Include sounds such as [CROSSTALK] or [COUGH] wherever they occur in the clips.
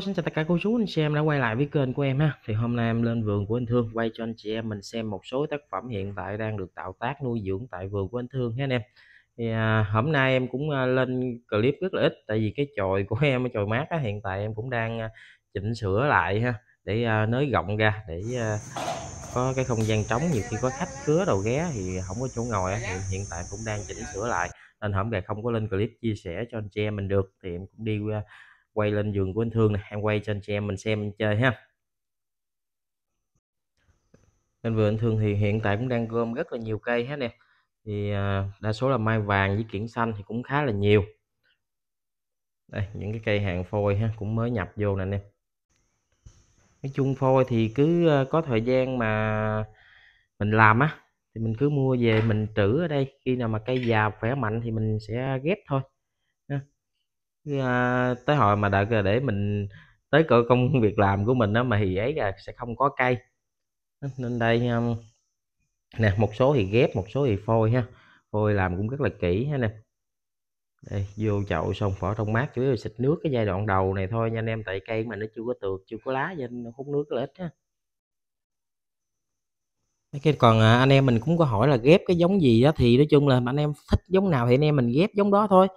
xin chào tất cả cô chú anh chị em đã quay lại với kênh của em ha Thì hôm nay em lên vườn của anh Thương quay cho anh chị em mình xem một số tác phẩm hiện tại đang được tạo tác nuôi dưỡng tại vườn của anh Thương nhé anh em thì à, hôm nay em cũng à, lên clip rất là ít tại vì cái chòi của em cái chòi mát á, hiện tại em cũng đang à, chỉnh sửa lại ha để à, nới rộng ra để à, có cái không gian trống nhiều khi có khách cứa đầu ghé thì không có chỗ ngồi thì hiện tại cũng đang chỉnh sửa lại nên hôm nay không có lên clip chia sẻ cho anh chị em mình được thì em cũng đi qua quay lên giường của anh thương này em quay cho anh chị em mình xem mình chơi ha Anh vừa anh thương thì hiện tại cũng đang gom rất là nhiều cây hết nè thì à, đa số là mai vàng với kiển xanh thì cũng khá là nhiều đây những cái cây hàng phôi ha cũng mới nhập vô nè anh em nói chung phôi thì cứ à, có thời gian mà mình làm á thì mình cứ mua về mình trữ ở đây khi nào mà cây già khỏe mạnh thì mình sẽ ghép thôi à, tới hồi mà đợi để mình tới cỡ công [LAUGHS] việc làm của mình đó mà thì ấy là sẽ không có cây nên đây um, nè một số thì ghép một số thì phôi ha phôi làm cũng rất là kỹ ha nè đây vô chậu xong phở trong mát chủ yếu xịt nước cái giai đoạn đầu này thôi nha anh em tại cây mà nó chưa có tược chưa có lá cho nên hút nước là ít ha cái còn à, anh em mình cũng có hỏi là ghép cái giống gì đó thì nói chung là anh em thích giống nào thì anh em mình ghép giống đó thôi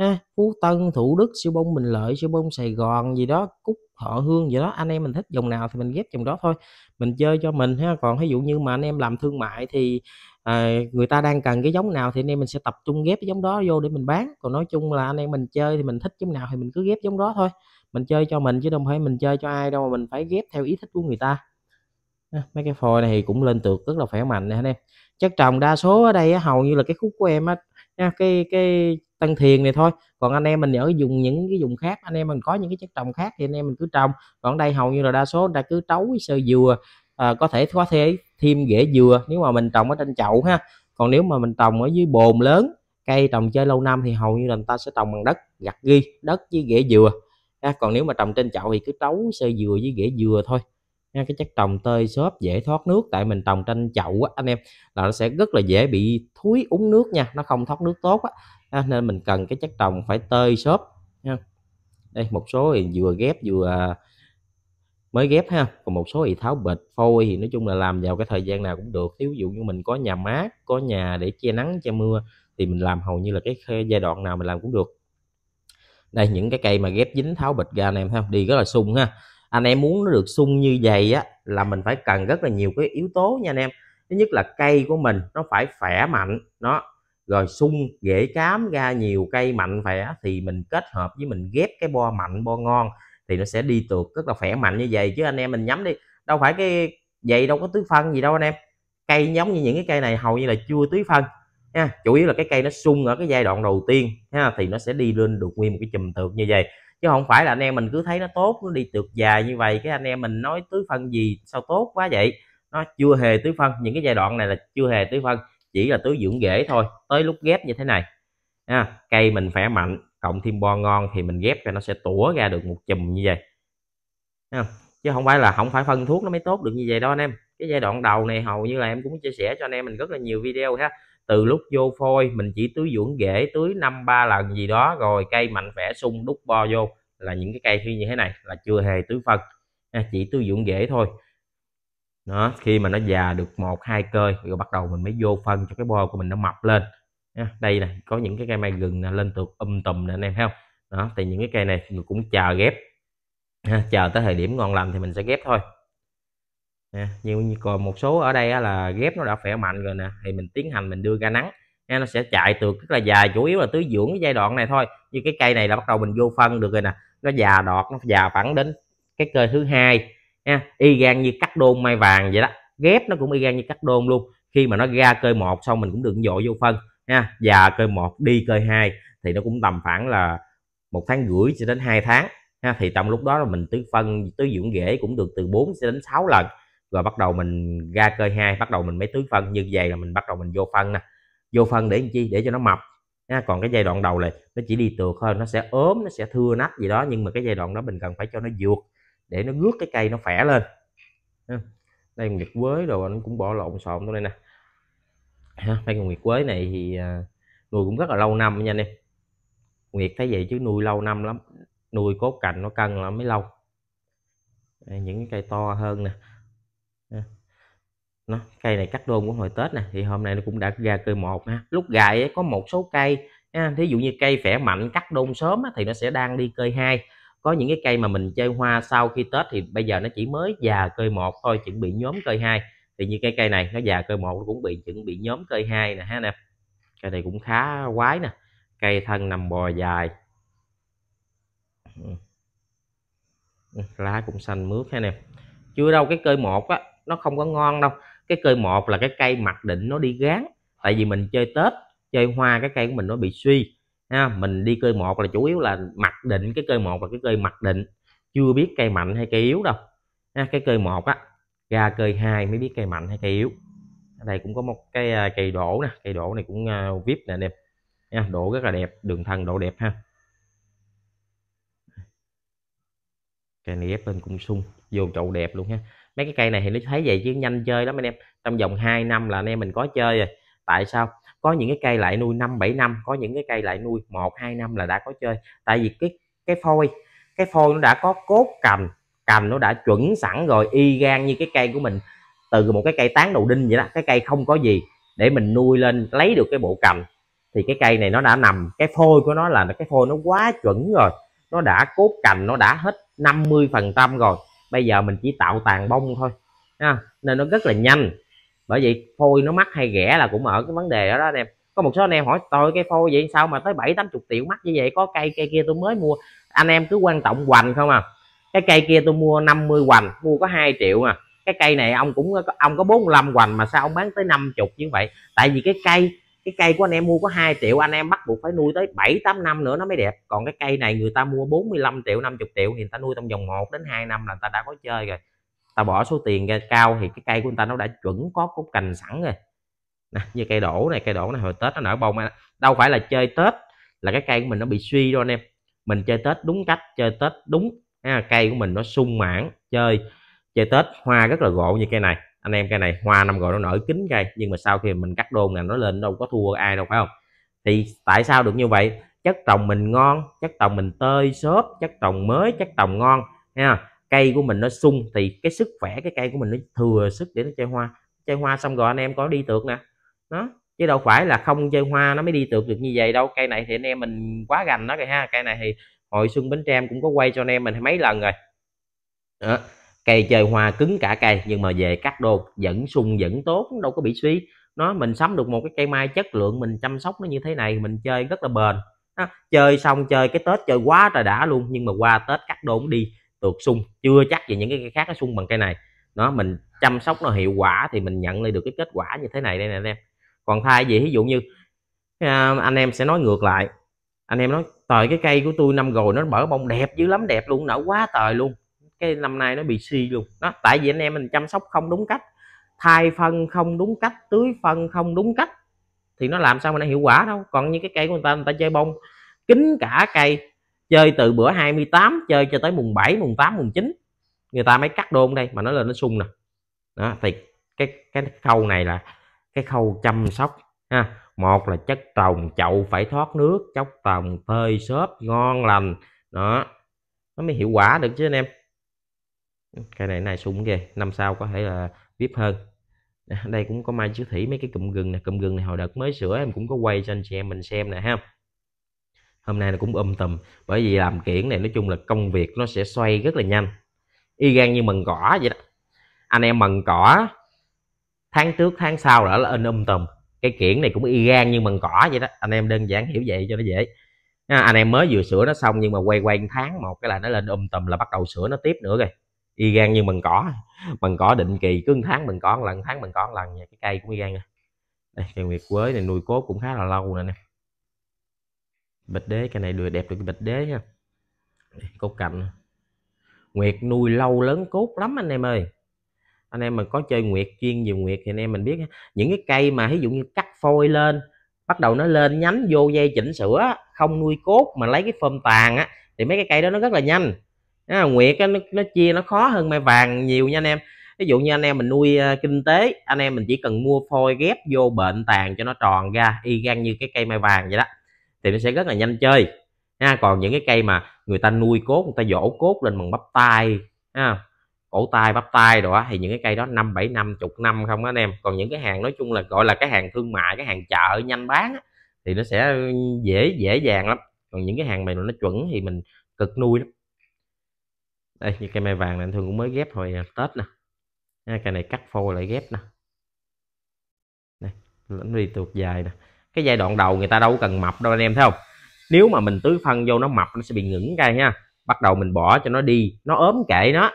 ha phú tân thủ đức siêu bông bình lợi siêu bông sài gòn gì đó cúc thọ hương gì đó anh em mình thích dòng nào thì mình ghép dòng đó thôi mình chơi cho mình ha còn ví dụ như mà anh em làm thương mại thì à, người ta đang cần cái giống nào thì anh em mình sẽ tập trung ghép cái giống đó vô để mình bán còn nói chung là anh em mình chơi thì mình thích giống nào thì mình cứ ghép giống đó thôi mình chơi cho mình chứ đâu phải mình chơi cho ai đâu mà mình phải ghép theo ý thích của người ta mấy cái phôi này thì cũng lên tược rất là khỏe mạnh nè anh em chất trồng đa số ở đây hầu như là cái khúc của em á cái cái tăng thiền này thôi còn anh em mình ở dùng những cái dùng khác anh em mình có những cái chất trồng khác thì anh em mình cứ trồng còn đây hầu như là đa số ta cứ trấu sơ dừa à, có thể có thể thêm rễ dừa nếu mà mình trồng ở trên chậu ha còn nếu mà mình trồng ở dưới bồn lớn cây trồng chơi lâu năm thì hầu như là người ta sẽ trồng bằng đất gặt ghi đất với rễ dừa ha. còn nếu mà trồng trên chậu thì cứ trấu sơ dừa với rễ dừa thôi nha cái chất trồng tơi xốp dễ thoát nước tại mình trồng trên chậu á anh em là nó sẽ rất là dễ bị thúi úng nước nha nó không thoát nước tốt á à, nên mình cần cái chất trồng phải tơi xốp nha đây một số thì vừa ghép vừa à, mới ghép ha còn một số thì tháo bịch phôi thì nói chung là làm vào cái thời gian nào cũng được ví dụ như mình có nhà mát có nhà để che nắng che mưa thì mình làm hầu như là cái giai đoạn nào mình làm cũng được đây những cái cây mà ghép dính tháo bịch ra anh em ha đi rất là sung ha anh em muốn nó được sung như vậy á là mình phải cần rất là nhiều cái yếu tố nha anh em thứ nhất là cây của mình nó phải khỏe mạnh nó rồi sung rễ cám ra nhiều cây mạnh khỏe thì mình kết hợp với mình ghép cái bo mạnh bo ngon thì nó sẽ đi tược rất là khỏe mạnh như vậy chứ anh em mình nhắm đi đâu phải cái vậy đâu có tưới phân gì đâu anh em cây giống như những cái cây này hầu như là chưa tưới phân ha chủ yếu là cái cây nó sung ở cái giai đoạn đầu tiên ha thì nó sẽ đi lên được nguyên một cái chùm tược như vậy chứ không phải là anh em mình cứ thấy nó tốt nó đi được dài như vậy cái anh em mình nói tứ phân gì sao tốt quá vậy nó chưa hề tứ phân những cái giai đoạn này là chưa hề tứ phân chỉ là tứ dưỡng rễ thôi tới lúc ghép như thế này à, cây mình khỏe mạnh cộng thêm bo ngon thì mình ghép cho nó sẽ tủa ra được một chùm như vậy à, chứ không phải là không phải phân thuốc nó mới tốt được như vậy đó anh em cái giai đoạn đầu này hầu như là em cũng chia sẻ cho anh em mình rất là nhiều video ha từ lúc vô phôi mình chỉ tưới dưỡng rễ tưới năm ba lần gì đó rồi cây mạnh khỏe sung đúc bo vô là những cái cây khi như thế này là chưa hề tưới phân à, chỉ tưới dưỡng rễ thôi đó khi mà nó già được một hai cây rồi bắt đầu mình mới vô phân cho cái bo của mình nó mập lên à, đây nè có những cái cây mai gừng nè, lên tược um tùm nè anh em thấy không đó thì những cái cây này mình cũng chờ ghép à, chờ tới thời điểm ngon lành thì mình sẽ ghép thôi nè như còn một số ở đây là ghép nó đã khỏe mạnh rồi nè thì mình tiến hành mình đưa ra nắng nha, nó sẽ chạy từ rất là dài chủ yếu là tưới dưỡng cái giai đoạn này thôi như cái cây này là bắt đầu mình vô phân được rồi nè nó già đọt nó già phẳng đến cái cây thứ hai nha y gan như cắt đôn mai vàng vậy đó ghép nó cũng y gan như cắt đôn luôn khi mà nó ra cây một xong mình cũng đừng dội vô phân nha già cây một đi cây hai thì nó cũng tầm khoảng là một tháng rưỡi cho đến hai tháng ha, thì trong lúc đó là mình tưới phân tưới dưỡng rễ cũng được từ 4 đến 6 lần rồi bắt đầu mình ra cơ hai bắt đầu mình mới tưới phân như vậy là mình bắt đầu mình vô phân nè vô phân để làm chi để cho nó mập ha. còn cái giai đoạn đầu này nó chỉ đi tược thôi nó sẽ ốm nó sẽ thưa nách gì đó nhưng mà cái giai đoạn đó mình cần phải cho nó vượt để nó rước cái cây nó khỏe lên ha. đây nguyệt quế rồi nó cũng bỏ lộn xộn đây nè ha. mấy con nguyệt quế này thì à, nuôi cũng rất là lâu năm nha anh em nguyệt thấy vậy chứ nuôi lâu năm lắm nuôi cốt cành nó cân là mới lâu Đây, những cái cây to hơn nè nó cây này cắt đôn của hồi tết nè thì hôm nay nó cũng đã ra cây một ha lúc gài ấy, có một số cây ha. thí dụ như cây khỏe mạnh cắt đôn sớm á, thì nó sẽ đang đi cây hai có những cái cây mà mình chơi hoa sau khi tết thì bây giờ nó chỉ mới già cây một thôi chuẩn bị nhóm cây hai thì như cái cây này nó già cây một cũng bị chuẩn bị nhóm cây hai nè ha nè cây này cũng khá quái nè cây thân nằm bò dài ừ. lá cũng xanh mướt ha nè chưa đâu cái cây một á nó không có ngon đâu cái cây một là cái cây mặc định nó đi gán tại vì mình chơi tết chơi hoa cái cây của mình nó bị suy ha mình đi cây một là chủ yếu là mặc định cái cây một là cái cây mặc định chưa biết cây mạnh hay cây yếu đâu ha, cái cây một á ra cây hai mới biết cây mạnh hay cây yếu ở đây cũng có một cái à, cây đổ nè cây đổ này cũng à, vip nè đẹp ha, đổ rất là đẹp đường thân độ đẹp ha cây này ép lên cũng sung vô chậu đẹp luôn ha mấy cái cây này thì nó thấy vậy chứ nhanh chơi lắm anh em trong vòng 2 năm là anh em mình có chơi rồi tại sao có những cái cây lại nuôi 5 7 năm có những cái cây lại nuôi 1 2 năm là đã có chơi tại vì cái cái phôi cái phôi nó đã có cốt cành cành nó đã chuẩn sẵn rồi y gan như cái cây của mình từ một cái cây tán đầu đinh vậy đó cái cây không có gì để mình nuôi lên lấy được cái bộ cành thì cái cây này nó đã nằm cái phôi của nó là cái phôi nó quá chuẩn rồi nó đã cốt cành nó đã hết 50 phần trăm rồi bây giờ mình chỉ tạo tàn bông thôi ha. nên nó rất là nhanh bởi vậy phôi nó mắc hay rẻ là cũng ở cái vấn đề đó đó em có một số anh em hỏi tôi cái phôi vậy sao mà tới bảy tám chục triệu mắc như vậy có cây cây kia tôi mới mua anh em cứ quan trọng hoành không à cái cây kia tôi mua 50 hoành mua có 2 triệu à cái cây này ông cũng ông có 45 hoành mà sao ông bán tới 50 như vậy tại vì cái cây cái cây của anh em mua có 2 triệu anh em bắt buộc phải nuôi tới 7 8 năm nữa nó mới đẹp còn cái cây này người ta mua 45 triệu 50 triệu thì người ta nuôi trong vòng 1 đến 2 năm là người ta đã có chơi rồi ta bỏ số tiền ra cao thì cái cây của người ta nó đã chuẩn có cốt cành sẵn rồi nè, như cây đổ này cây đổ này hồi tết nó nở bông đâu phải là chơi tết là cái cây của mình nó bị suy đâu anh em mình chơi tết đúng cách chơi tết đúng ha, cây của mình nó sung mãn chơi chơi tết hoa rất là gọn như cây này anh em cây này hoa năm rồi nó nở kín cây nhưng mà sau khi mình cắt đôn là nó lên đâu có thua ai đâu phải không thì tại sao được như vậy chất trồng mình ngon chất trồng mình tơi xốp chất trồng mới chất trồng ngon ha cây của mình nó sung thì cái sức khỏe cái cây của mình nó thừa sức để nó chơi hoa chơi hoa xong rồi anh em có đi được nè nó chứ đâu phải là không chơi hoa nó mới đi được được như vậy đâu cây này thì anh em mình quá gành nó rồi ha cây này thì hồi xuân bến tre cũng có quay cho anh em mình mấy lần rồi đó cây chơi hoa cứng cả cây nhưng mà về cắt đô vẫn sung vẫn tốt đâu có bị suy nó mình sắm được một cái cây mai chất lượng mình chăm sóc nó như thế này mình chơi rất là bền đó. chơi xong chơi cái tết chơi quá trời đã luôn nhưng mà qua tết cắt đô đi tuột sung chưa chắc về những cái cây khác nó sung bằng cây này nó mình chăm sóc nó hiệu quả thì mình nhận lại được cái kết quả như thế này đây nè anh em còn thay gì ví dụ như à, anh em sẽ nói ngược lại anh em nói trời cái cây của tôi năm rồi nó bở bông đẹp dữ lắm đẹp luôn nở quá trời luôn cái năm nay nó bị suy luôn đó tại vì anh em mình chăm sóc không đúng cách thay phân không đúng cách tưới phân không đúng cách thì nó làm sao mà nó hiệu quả đâu còn như cái cây của người ta người ta chơi bông kính cả cây chơi từ bữa 28 chơi cho tới mùng 7 mùng 8 mùng 9 người ta mới cắt đôn đây mà nó lên nó sung nè đó thì cái cái khâu này là cái khâu chăm sóc ha một là chất trồng chậu phải thoát nước chốc trồng phơi xốp ngon lành đó nó mới hiệu quả được chứ anh em cái này này sung ghê năm sau có thể là vip hơn đây cũng có mai chữ thủy mấy cái cụm gừng này cụm gừng này hồi đợt mới sửa em cũng có quay cho anh chị em mình xem nè ha hôm nay nó cũng âm um tùm bởi vì làm kiển này nói chung là công việc nó sẽ xoay rất là nhanh y gan như mần cỏ vậy đó anh em mần cỏ tháng trước tháng sau đã là in um tùm cái kiển này cũng y gan như mần cỏ vậy đó anh em đơn giản hiểu vậy cho nó dễ à, anh em mới vừa sửa nó xong nhưng mà quay quay tháng một cái là nó lên âm um tùm là bắt đầu sửa nó tiếp nữa rồi y gan như bằng cỏ bằng cỏ định kỳ cứ tháng mình có lần tháng mình có lần nha cái cây cũng y gan nha à. đây cây nguyệt quế này nuôi cốt cũng khá là lâu rồi nè bịch đế cây này đùi đẹp được bịch đế nha cốt cạnh nguyệt nuôi lâu lớn cốt lắm anh em ơi anh em mình có chơi nguyệt chuyên nhiều nguyệt thì anh em mình biết những cái cây mà ví dụ như cắt phôi lên bắt đầu nó lên nhánh vô dây chỉnh sửa không nuôi cốt mà lấy cái phơm tàn á thì mấy cái cây đó nó rất là nhanh à, nguyệt á, nó, nó chia nó khó hơn mai vàng nhiều nha anh em ví dụ như anh em mình nuôi uh, kinh tế anh em mình chỉ cần mua phôi ghép vô bệnh tàn cho nó tròn ra y gan như cái cây mai vàng vậy đó thì nó sẽ rất là nhanh chơi ha còn những cái cây mà người ta nuôi cốt người ta dỗ cốt lên bằng bắp tay ha cổ tay bắp tay đó thì những cái cây đó năm bảy năm chục năm không anh em còn những cái hàng nói chung là gọi là cái hàng thương mại cái hàng chợ nhanh bán thì nó sẽ dễ dễ dàng lắm còn những cái hàng này nó chuẩn thì mình cực nuôi lắm đây như cây mai vàng này anh thường cũng mới ghép hồi à, tết nè ha, cây này cắt phôi lại ghép nè này nó đi tuột dài nè cái giai đoạn đầu người ta đâu cần mập đâu anh em thấy không nếu mà mình tưới phân vô nó mập nó sẽ bị ngửng cây ha bắt đầu mình bỏ cho nó đi nó ốm kệ nó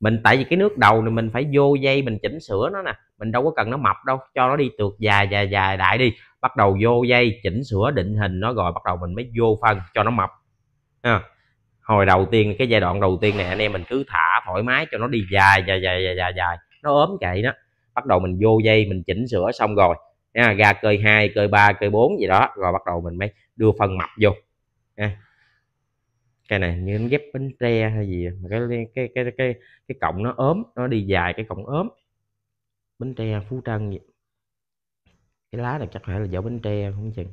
mình tại vì cái nước đầu này mình phải vô dây mình chỉnh sửa nó nè mình đâu có cần nó mập đâu cho nó đi tượt dài dài dài đại đi bắt đầu vô dây chỉnh sửa định hình nó rồi bắt đầu mình mới vô phân cho nó mập à hồi đầu tiên cái giai đoạn đầu tiên này anh em mình cứ thả thoải mái cho nó đi dài dài dài dài dài, dài. nó ốm chạy đó bắt đầu mình vô dây mình chỉnh sửa xong rồi nha, ra cơi hai cơi ba cơi bốn gì đó rồi bắt đầu mình mới đưa phân mập vô nha. cái này như ghép bánh tre hay gì mà cái cái cái cái cái cọng nó ốm nó đi dài cái cọng ốm bánh tre phú trân gì cái lá này chắc phải là vỏ bánh tre không chừng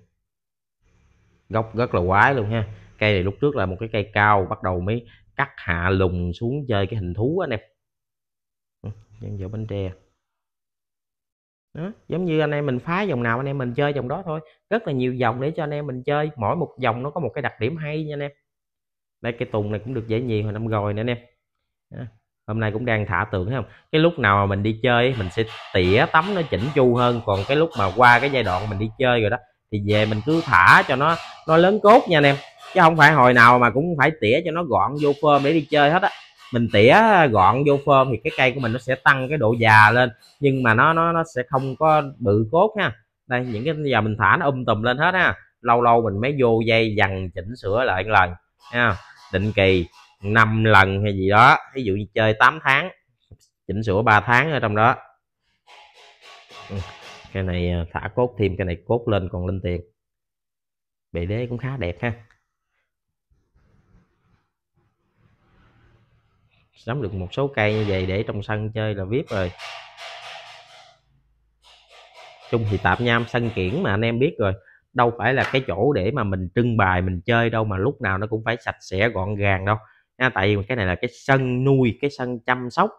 gốc rất là quái luôn ha cây này lúc trước là một cái cây cao bắt đầu mới cắt hạ lùng xuống chơi cái hình thú anh em ừ, nhân vỏ bánh tre đó, giống như anh em mình phá dòng nào anh em mình chơi dòng đó thôi rất là nhiều dòng để cho anh em mình chơi mỗi một dòng nó có một cái đặc điểm hay nha anh em đây cái tùng này cũng được dễ nhiều hồi năm rồi nè anh em đó. hôm nay cũng đang thả tượng thấy không cái lúc nào mà mình đi chơi mình sẽ tỉa tắm nó chỉnh chu hơn còn cái lúc mà qua cái giai đoạn mình đi chơi rồi đó thì về mình cứ thả cho nó nó lớn cốt nha anh em chứ không phải hồi nào mà cũng phải tỉa cho nó gọn vô phơm để đi chơi hết á mình tỉa gọn vô phơm thì cái cây của mình nó sẽ tăng cái độ già lên nhưng mà nó nó nó sẽ không có bự cốt ha đây những cái giờ mình thả nó um tùm lên hết ha lâu lâu mình mới vô dây dằn chỉnh sửa lại một lần ha định kỳ 5 lần hay gì đó ví dụ như chơi 8 tháng chỉnh sửa 3 tháng ở trong đó ừ, cái này à, thả cốt thêm cái này cốt lên còn lên tiền bị đế cũng khá đẹp ha nắm được một số cây như vậy để trong sân chơi là vip rồi chung thì tạm nham sân kiển mà anh em biết rồi đâu phải là cái chỗ để mà mình trưng bày mình chơi đâu mà lúc nào nó cũng phải sạch sẽ gọn gàng đâu nha tại vì cái này là cái sân nuôi cái sân chăm sóc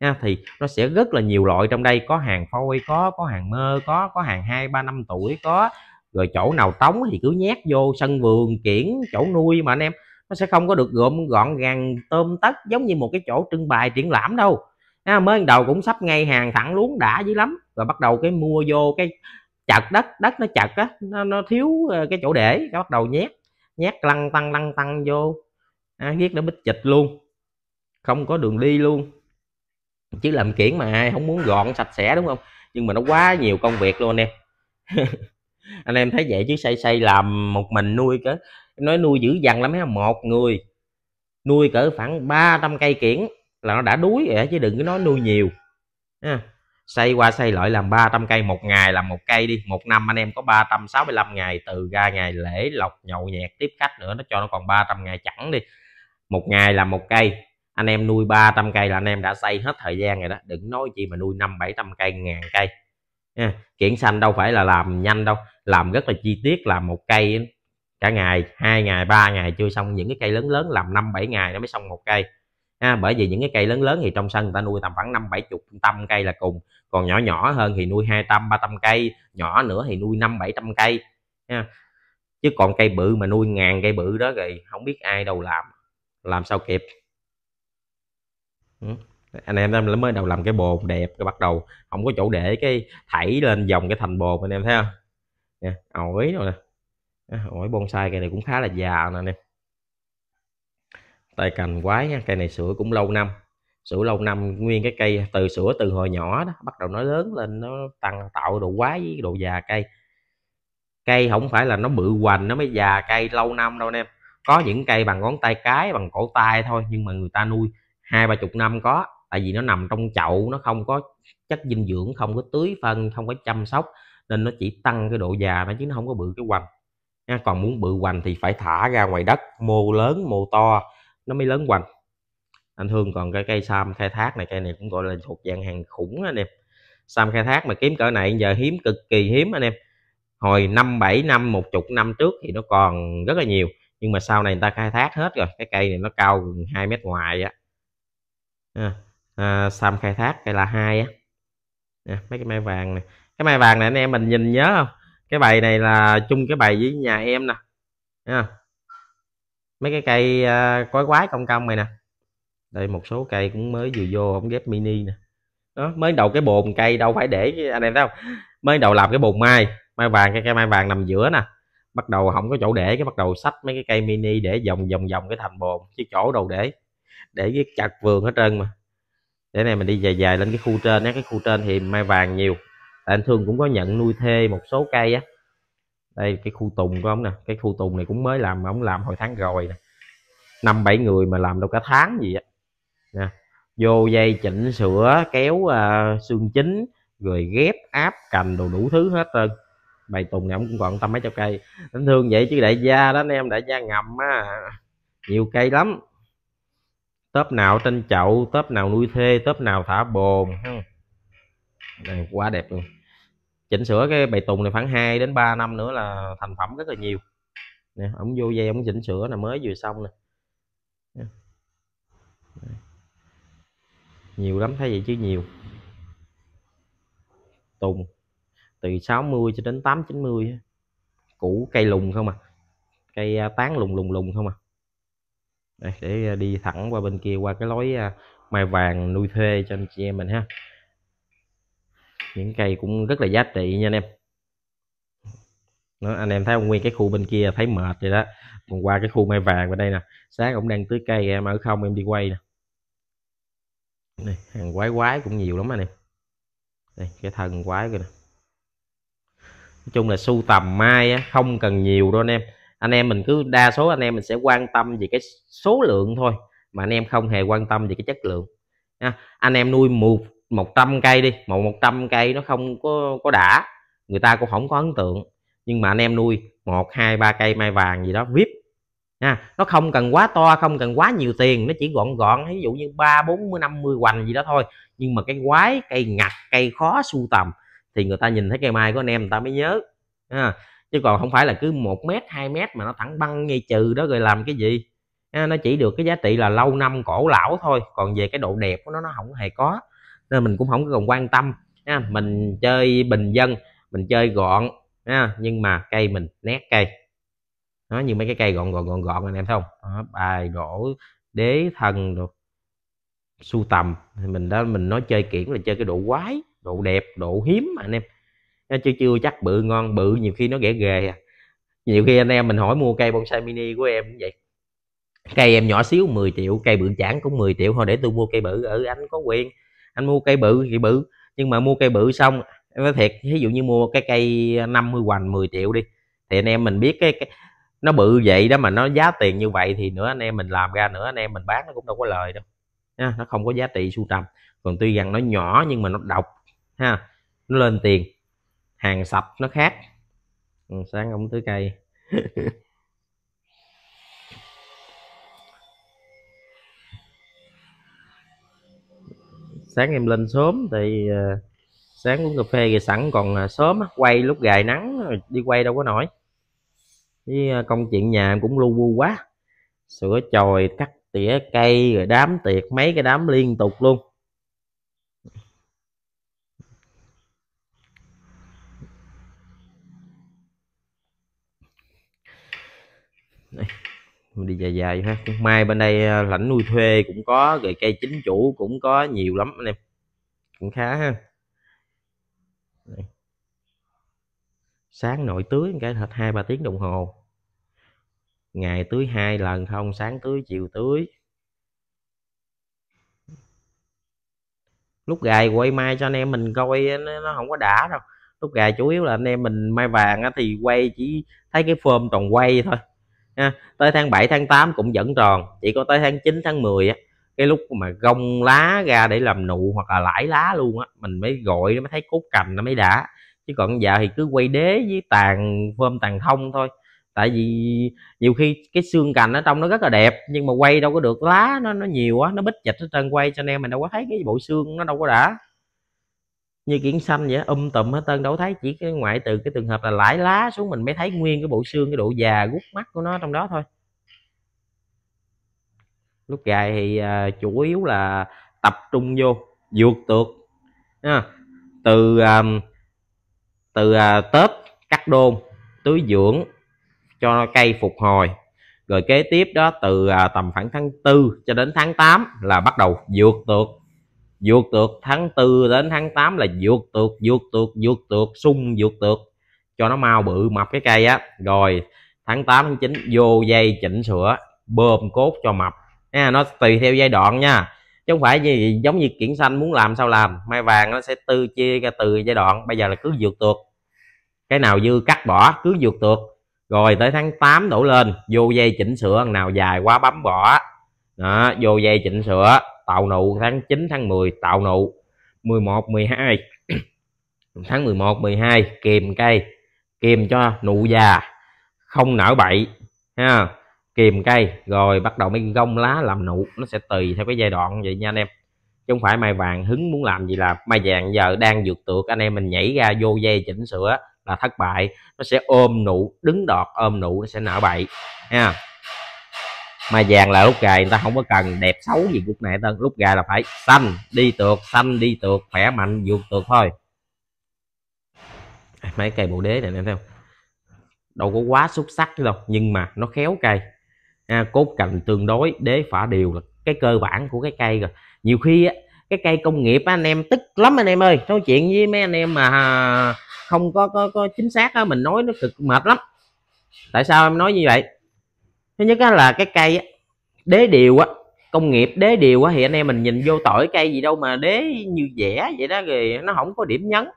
nha thì nó sẽ rất là nhiều loại trong đây có hàng phôi có có hàng mơ có có hàng hai ba năm tuổi có rồi chỗ nào trống thì cứ nhét vô sân vườn kiển chỗ nuôi mà anh em nó sẽ không có được gọn gọn gàng tôm tất giống như một cái chỗ trưng bày triển lãm đâu à, mới đầu cũng sắp ngay hàng thẳng luống đã dữ lắm rồi bắt đầu cái mua vô cái chặt đất đất nó chặt á nó, nó thiếu ờ, cái chỗ để cái bắt đầu nhét nhét lăn tăng lăn tăng vô à, viết nó bích chịch luôn không có đường đi luôn chứ làm kiển mà ai không muốn gọn sạch sẽ đúng không nhưng mà nó quá nhiều công việc luôn anh em [LAUGHS] anh em thấy vậy chứ xây xây làm một mình nuôi cái nói nuôi dữ dằn lắm á một người nuôi cỡ khoảng 300 cây kiển là nó đã đuối rồi chứ đừng có nói nuôi nhiều ha xây qua xây lại làm 300 cây một ngày làm một cây đi một năm anh em có 365 ngày từ ra ngày lễ lọc nhậu nhẹt tiếp khách nữa nó cho nó còn 300 ngày chẳng đi một ngày làm một cây anh em nuôi 300 cây là anh em đã xây hết thời gian rồi đó đừng nói chi mà nuôi năm bảy trăm cây ngàn cây nha. kiển xanh đâu phải là làm nhanh đâu làm rất là chi tiết làm một cây cả ngày hai ngày ba ngày chưa xong những cái cây lớn lớn làm năm bảy ngày nó mới xong một cây ha, bởi vì những cái cây lớn lớn thì trong sân người ta nuôi tầm khoảng năm bảy chục trăm cây là cùng còn nhỏ nhỏ hơn thì nuôi hai trăm ba trăm cây nhỏ nữa thì nuôi năm bảy trăm cây ha. chứ còn cây bự mà nuôi ngàn cây bự đó thì không biết ai đâu làm làm sao kịp anh em mới đầu làm cái bồn đẹp cái bắt đầu không có chỗ để cái thảy lên vòng cái thành bồn anh em thấy không nè ổi rồi nè ổi bonsai cây này cũng khá là già nè anh em tay cành quái nha cây này sữa cũng lâu năm sữa lâu năm nguyên cái cây từ sữa từ hồi nhỏ đó bắt đầu nó lớn lên nó tăng tạo độ quái với độ già cây cây không phải là nó bự hoành nó mới già cây lâu năm đâu anh em có những cây bằng ngón tay cái bằng cổ tay thôi nhưng mà người ta nuôi hai ba chục năm có tại vì nó nằm trong chậu nó không có chất dinh dưỡng không có tưới phân không có chăm sóc nên nó chỉ tăng cái độ già nó chứ nó không có bự cái hoành nha. còn muốn bự hoành thì phải thả ra ngoài đất mô lớn mô to nó mới lớn hoành anh thương còn cái cây sam khai thác này cây này cũng gọi là thuộc dạng hàng khủng anh em sam khai thác mà kiếm cỡ này giờ hiếm cực kỳ hiếm anh em hồi năm bảy năm một chục năm trước thì nó còn rất là nhiều nhưng mà sau này người ta khai thác hết rồi cái cây này nó cao gần hai mét ngoài á à, à, sam khai thác cây là hai á à, mấy cái mai vàng này cái mai vàng này anh em mình nhìn nhớ không cái bài này là chung cái bài với nhà em nè mấy cái cây uh, quái quái cong cong này nè đây một số cây cũng mới vừa vô ống ghép mini nè đó mới đầu cái bồn cây đâu phải để anh à, em thấy không mới đầu làm cái bồn mai mai vàng cái cây mai vàng nằm giữa nè bắt đầu không có chỗ để cái bắt đầu sách mấy cái cây mini để vòng vòng vòng cái thành bồn chứ chỗ đâu để để cái chặt vườn hết trơn mà để này mình đi dài dài lên cái khu trên nhé cái khu trên thì mai vàng nhiều anh thương cũng có nhận nuôi thê một số cây á đây cái khu tùng của ông nè cái khu tùng này cũng mới làm mà ông làm hồi tháng rồi nè năm bảy người mà làm đâu cả tháng gì á nè vô dây chỉnh sửa kéo uh, xương chính rồi ghép áp cành đồ đủ thứ hết trơn bày tùng này ông cũng còn tâm mấy chục cây anh thương vậy chứ đại gia đó anh em đại gia ngầm á nhiều cây lắm tớp nào trên chậu tớp nào nuôi thê tớp nào thả bồn này quá đẹp luôn chỉnh sửa cái bày tùng này khoảng 2 đến 3 năm nữa là thành phẩm rất là nhiều nè ổng vô dây ổng chỉnh sửa là mới vừa xong nè nhiều lắm thấy vậy chứ nhiều tùng từ 60 cho đến 8 90 củ cây lùng không à cây à, tán lùng lùng lùng không à để à, đi thẳng qua bên kia qua cái lối à, mai vàng nuôi thuê cho anh chị em mình ha những cây cũng rất là giá trị nha anh em đó, anh em thấy không nguyên cái khu bên kia thấy mệt vậy đó còn qua cái khu mai vàng bên đây nè sáng cũng đang tưới cây em ở không em đi quay nè này, hàng quái quái cũng nhiều lắm anh em đây cái thân quái kìa nói chung là sưu tầm mai á, không cần nhiều đâu anh em anh em mình cứ đa số anh em mình sẽ quan tâm về cái số lượng thôi mà anh em không hề quan tâm về cái chất lượng nha anh em nuôi một 100 cây đi một 100 cây nó không có có đã người ta cũng không có ấn tượng nhưng mà anh em nuôi một hai ba cây mai vàng gì đó vip nha nó không cần quá to không cần quá nhiều tiền nó chỉ gọn gọn ví dụ như ba bốn mươi năm mươi hoành gì đó thôi nhưng mà cái quái cây ngặt cây khó sưu tầm thì người ta nhìn thấy cây mai của anh em người ta mới nhớ ha. chứ còn không phải là cứ một mét hai mét mà nó thẳng băng ngay trừ đó rồi làm cái gì ha, nó chỉ được cái giá trị là lâu năm cổ lão thôi còn về cái độ đẹp của nó nó không hề có nên mình cũng không còn quan tâm ha. mình chơi bình dân mình chơi gọn ha. nhưng mà cây mình nét cây nó như mấy cái cây gọn gọn gọn gọn anh em thấy không đó, bài đổ đế thần được sưu tầm thì mình đó mình nói chơi kiển là chơi cái độ quái độ đẹp độ hiếm mà anh em nó chưa chưa chắc bự ngon bự nhiều khi nó ghẻ ghề à nhiều khi anh em mình hỏi mua cây bonsai mini của em cũng vậy cây em nhỏ xíu 10 triệu cây bự chản cũng 10 triệu thôi để tôi mua cây bự ở ừ, anh có quyền anh mua cây bự thì bự nhưng mà mua cây bự xong em nói thiệt ví dụ như mua cái cây 50 hoành 10 triệu đi thì anh em mình biết cái, cái nó bự vậy đó mà nó giá tiền như vậy thì nữa anh em mình làm ra nữa anh em mình bán nó cũng đâu có lời đâu ha, nó không có giá trị sưu tầm còn tuy rằng nó nhỏ nhưng mà nó độc ha nó lên tiền hàng sập nó khác ừ, sáng ông thứ cây [LAUGHS] sáng em lên sớm thì uh, sáng uống cà phê thì sẵn còn uh, ờ, sớm quay lúc gài nắng đi quay đâu có nổi với uh, công chuyện nhà em cũng lu bu quá sửa chòi cắt tỉa cây rồi đám tiệc mấy cái đám liên tục luôn mình đi dài dài ha mai bên đây ờ, lãnh nuôi thuê cũng có rồi cây chính chủ cũng có nhiều lắm anh em cũng khá ha sáng nội tưới cái thật hai ba tiếng đồng hồ ngày tưới hai lần không sáng tưới chiều tưới lúc gài quay mai cho anh em mình coi nó, nó không có đã đâu lúc gài chủ yếu là anh em mình mai vàng á, thì quay chỉ thấy cái phơm toàn quay thôi ha. tới tháng 7 tháng 8 cũng vẫn tròn chỉ có tới tháng 9 tháng 10 á cái lúc mà gông lá ra để làm nụ hoặc là lãi lá luôn á mình mới gọi nó mới thấy cốt cành nó mới đã chứ còn giờ thì cứ quay đế với tàn phơm tàn thông thôi tại vì nhiều khi cái xương cành ở trong nó rất là đẹp nhưng mà quay đâu có được lá nó nó nhiều quá nó bít dịch hết trơn quay cho nên mình đâu có thấy cái bộ xương nó đâu có đã như kiển xanh vậy um tùm hết tân đâu thấy chỉ cái ngoại từ cái trường hợp là lãi lá xuống mình mới thấy nguyên cái bộ xương cái độ già gút mắt của nó trong đó thôi lúc dài thì uh, chủ yếu là tập trung vô vượt tược à, từ um, từ uh, tết cắt đôn tưới dưỡng cho cây phục hồi rồi kế tiếp đó từ uh, tầm khoảng tháng 4 cho đến tháng 8 là bắt đầu vượt tược vượt tược tháng tư đến tháng 8 là vượt tược vượt tược vượt tược sung vượt tược cho nó mau bự mập cái cây á rồi tháng 8 tháng 9 vô dây chỉnh sửa bơm cốt cho mập nha nó tùy theo giai đoạn nha chứ không phải gì giống như kiển xanh muốn làm sao làm mai vàng nó sẽ tư chia ra từ giai đoạn bây giờ là cứ vượt tược cái nào dư cắt bỏ cứ vượt tược rồi tới tháng 8 đổ lên vô dây chỉnh sửa nào dài quá bấm bỏ đó, vô dây chỉnh sửa tàu nụ tháng 9 tháng 10 tàu nụ 11 12 [CLEARS THROAT] tháng 11 12 kìm cây kìm cho nụ già không nở bậy ha kìm cây rồi bắt đầu mới gông lá làm nụ nó sẽ tùy theo cái giai đoạn vậy nha anh em chứ không phải mai vàng hứng muốn làm gì là mai vàng giờ đang vượt tược anh em mình nhảy ra vô dây chỉnh sửa là thất bại nó sẽ ôm nụ đứng đọt ôm nụ nó sẽ nở bậy ha mà vàng là lúc gà người ta không có cần đẹp xấu gì lúc này tân lúc gà là phải xanh đi tược xanh đi tược khỏe mạnh vượt tược thôi à, mấy cây bộ đế này em thấy không đâu có quá xuất sắc đâu nhưng mà nó khéo cây à, cốt cành tương đối đế phả đều là cái cơ bản của cái cây rồi nhiều khi á, cái cây công nghiệp á, anh em tức lắm anh em ơi nói chuyện với mấy anh em mà không có có, có chính xác á, mình nói nó cực mệt lắm tại sao em nói như vậy thứ nhất á là cái cây đế điều á công nghiệp đế điều á thì anh em mình nhìn vô tỏi cây gì đâu mà đế như vẽ vậy đó rồi nó không có điểm nhấn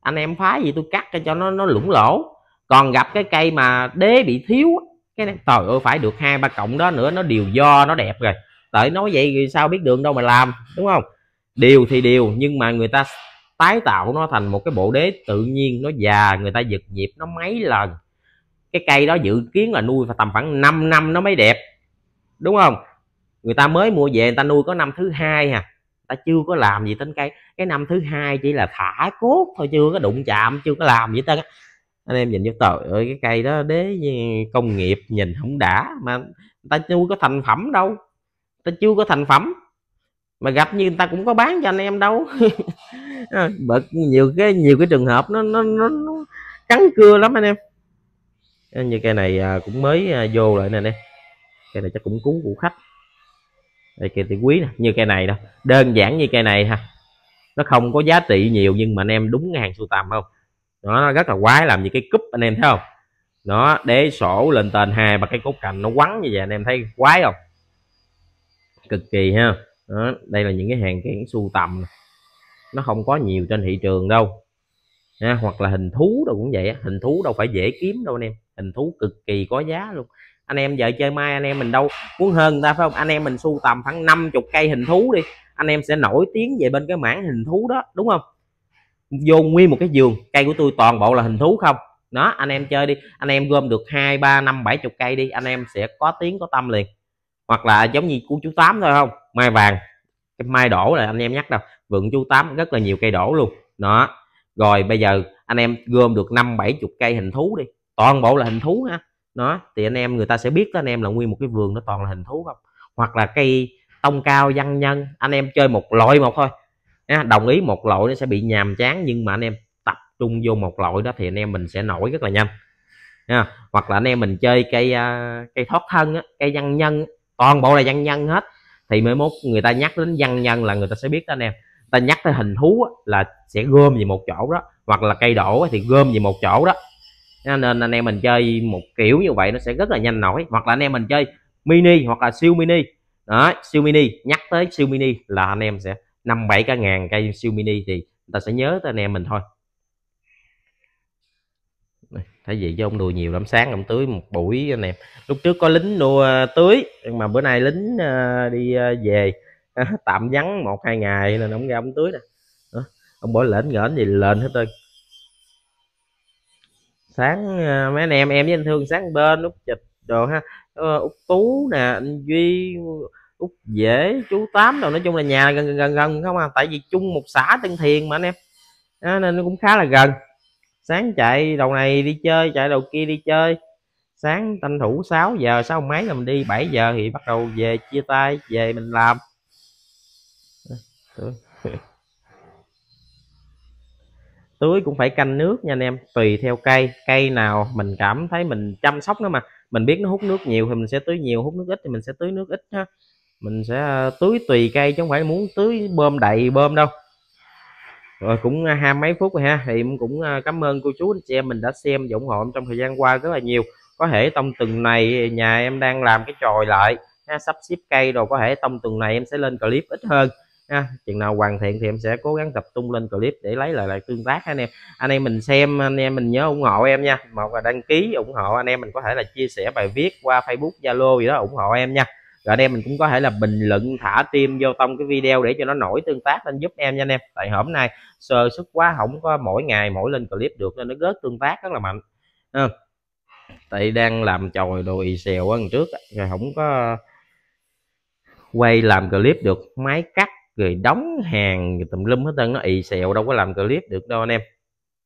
anh em phá gì tôi cắt cho nó nó lủng lỗ còn gặp cái cây mà đế bị thiếu cái này trời ơi phải được hai ba cộng đó nữa nó điều do nó đẹp rồi tại nói vậy thì sao biết đường đâu mà làm đúng không điều thì điều nhưng mà người ta tái tạo nó thành một cái bộ đế tự nhiên nó già người ta giật nhịp nó mấy lần cái cây đó dự kiến là nuôi tầm khoảng 5 năm nó mới đẹp đúng không người ta mới mua về người ta nuôi có năm thứ hai à ta chưa có làm gì tính cây cái năm thứ hai chỉ là thả cốt thôi chưa có đụng chạm chưa có làm gì tên anh em nhìn vô trời ơi cái cây đó đế công nghiệp nhìn không đã mà ta chưa có thành phẩm đâu ta chưa có thành phẩm mà gặp như người ta cũng có bán cho anh em đâu [LAUGHS] bởi nhiều cái nhiều cái trường hợp nó nó nó, nó cắn cưa lắm anh em như cây này à, cũng mới à, vô lại nè nè cây này chắc cũng cứu của khách đây cây tỷ quý nè như cây này đâu đơn giản như cây này ha nó không có giá trị nhiều nhưng mà anh em đúng hàng sưu tầm không đó, nó rất là quái làm như cái cúp anh em thấy không nó đế sổ lên tên hai mà cái cốt cành nó quắn như vậy anh em thấy quái không cực kỳ ha đó, đây là những cái hàng cái sưu tầm nó không có nhiều trên thị trường đâu ha, hoặc là hình thú đâu cũng vậy hình thú đâu phải dễ kiếm đâu anh em hình thú cực kỳ có giá luôn anh em vợ chơi mai anh em mình đâu muốn hơn người ta phải không anh em mình sưu tầm khoảng 50 cây hình thú đi anh em sẽ nổi tiếng về bên cái mảng hình thú đó đúng không vô nguyên một cái giường cây của tôi toàn bộ là hình thú không đó anh em chơi đi anh em gom được hai ba năm bảy chục cây đi anh em sẽ có tiếng có tâm liền hoặc là giống như của chú tám thôi không mai vàng cái mai đổ là anh em nhắc đâu vượng chú tám rất là nhiều cây đổ luôn đó rồi bây giờ anh em gom được năm bảy chục cây hình thú đi toàn bộ là hình thú ha nó thì anh em người ta sẽ biết đó anh em là nguyên một cái vườn nó toàn là hình thú không hoặc là cây tông cao văn nhân anh em chơi một loại một thôi ha, đồng ý một loại nó sẽ bị nhàm chán nhưng mà anh em tập trung vô một loại đó thì anh em mình sẽ nổi rất là nhanh ha. hoặc là anh em mình chơi cây à, cây thoát thân á, cây văn nhân toàn bộ là văn nhân hết thì mới mốt người ta nhắc đến văn nhân là người ta sẽ biết đó anh em ta nhắc tới hình thú á, là sẽ gom về một chỗ đó hoặc là cây đổ thì gom về một chỗ đó nên anh em mình chơi một kiểu như vậy nó sẽ rất là nhanh nổi hoặc là anh em mình chơi mini hoặc là siêu mini đó siêu mini nhắc tới siêu mini là anh em sẽ năm bảy cả ngàn cây siêu mini thì người ta sẽ nhớ tới anh em mình thôi Thấy vậy chứ ông nuôi nhiều lắm sáng ông tưới một buổi anh em lúc trước có lính nuôi ờ, tưới nhưng mà bữa nay lính ờ, đi ờ, về [LAUGHS] tạm vắng một hai ngày nên ông ra ông tưới nè ông bỏ lệnh ngỡn gì lên hết trơn sáng ờ, mấy anh em em với anh thương sáng bên út chịch đồ ha ờ, út tú nè anh duy út dễ chú tám rồi nói chung là nhà gần gần gần, không à tại vì chung một xã tân thiền mà anh em đó, nên nó cũng khá là gần sáng chạy đầu này đi chơi chạy đầu kia đi chơi sáng tranh thủ 6 giờ sáu mấy là mình đi 7 giờ thì bắt đầu về chia tay về mình làm tưới cũng phải canh nước nha anh em tùy theo cây cây nào mình cảm thấy mình chăm sóc nó mà mình biết nó hút nước nhiều thì mình sẽ tưới nhiều hút nước ít thì mình sẽ tưới nước ít ha mình sẽ à, tưới tùy cây chứ không phải muốn tưới bơm đầy bơm đâu rồi cũng à, hai mấy phút rồi ha thì cũng à, cảm ơn cô chú anh chị em mình đã xem và ủng hộ trong thời gian qua rất là nhiều có thể trong tuần này nhà em đang làm cái tròi lại ha, sắp xếp cây rồi có thể trong tuần này em sẽ lên clip ít hơn ha. chừng nào hoàn thiện thì em sẽ cố gắng tập tung lên clip để lấy lại lại tương tác anh em anh em mình xem anh em mình nhớ ủng hộ em nha một là đăng ký ủng hộ anh em mình có thể là chia sẻ bài viết qua facebook zalo gì đó ủng hộ em nha rồi anh em mình cũng có thể là bình luận thả tim vô trong cái video để cho nó nổi tương tác lên giúp em nha anh em tại hôm nay sơ xuất quá không có mỗi ngày mỗi lên clip được nên nó gớt tương tác rất là mạnh à. tại đang làm chồi đồ ì xèo ăn trước rồi không có quay làm clip được máy cắt rồi đóng hàng tùm lum hết trơn nó ì xèo đâu có làm clip được đâu anh em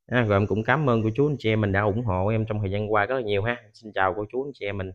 à, rồi em cũng cảm ơn cô chú anh chị em mình đã ủng hộ em trong thời gian qua rất là nhiều ha xin chào cô chú anh chị em mình